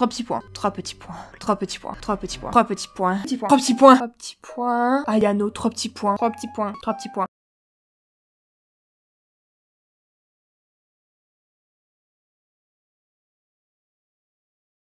Trois petits points. Trois petits points. Trois petits points. Trois petits points. Trois petits points. Trois petits points. Trois petits points. trois petits points. Trois petits points. Trois petits points.